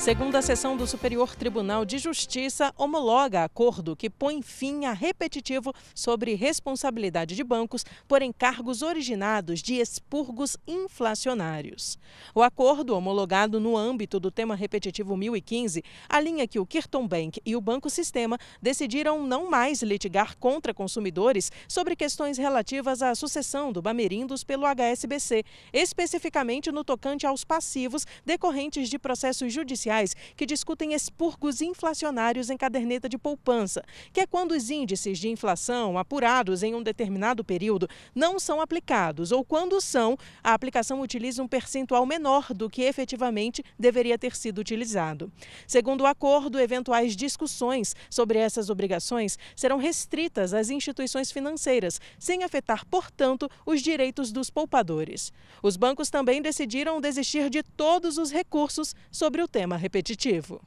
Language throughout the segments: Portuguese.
Segunda sessão do Superior Tribunal de Justiça homologa acordo que põe fim a repetitivo sobre responsabilidade de bancos por encargos originados de expurgos inflacionários. O acordo, homologado no âmbito do tema repetitivo 1015, alinha que o Kirton Bank e o Banco Sistema decidiram não mais litigar contra consumidores sobre questões relativas à sucessão do Bamerindos pelo HSBC, especificamente no tocante aos passivos decorrentes de processos judiciais sociais que discutem expurgos inflacionários em caderneta de poupança, que é quando os índices de inflação apurados em um determinado período não são aplicados ou quando são, a aplicação utiliza um percentual menor do que efetivamente deveria ter sido utilizado. Segundo o acordo, eventuais discussões sobre essas obrigações serão restritas às instituições financeiras, sem afetar, portanto, os direitos dos poupadores. Os bancos também decidiram desistir de todos os recursos sobre o tema repetitivo.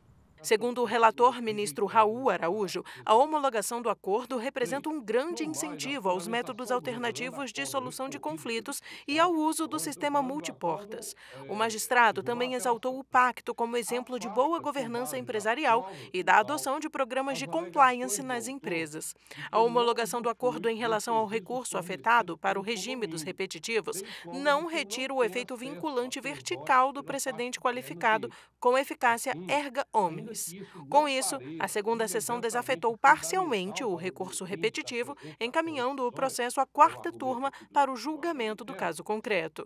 Segundo o relator ministro Raul Araújo, a homologação do acordo representa um grande incentivo aos métodos alternativos de solução de conflitos e ao uso do sistema multiportas. O magistrado também exaltou o pacto como exemplo de boa governança empresarial e da adoção de programas de compliance nas empresas. A homologação do acordo em relação ao recurso afetado para o regime dos repetitivos não retira o efeito vinculante vertical do precedente qualificado com eficácia erga omnes. Com isso, a segunda sessão desafetou parcialmente o recurso repetitivo, encaminhando o processo à quarta turma para o julgamento do é caso concreto.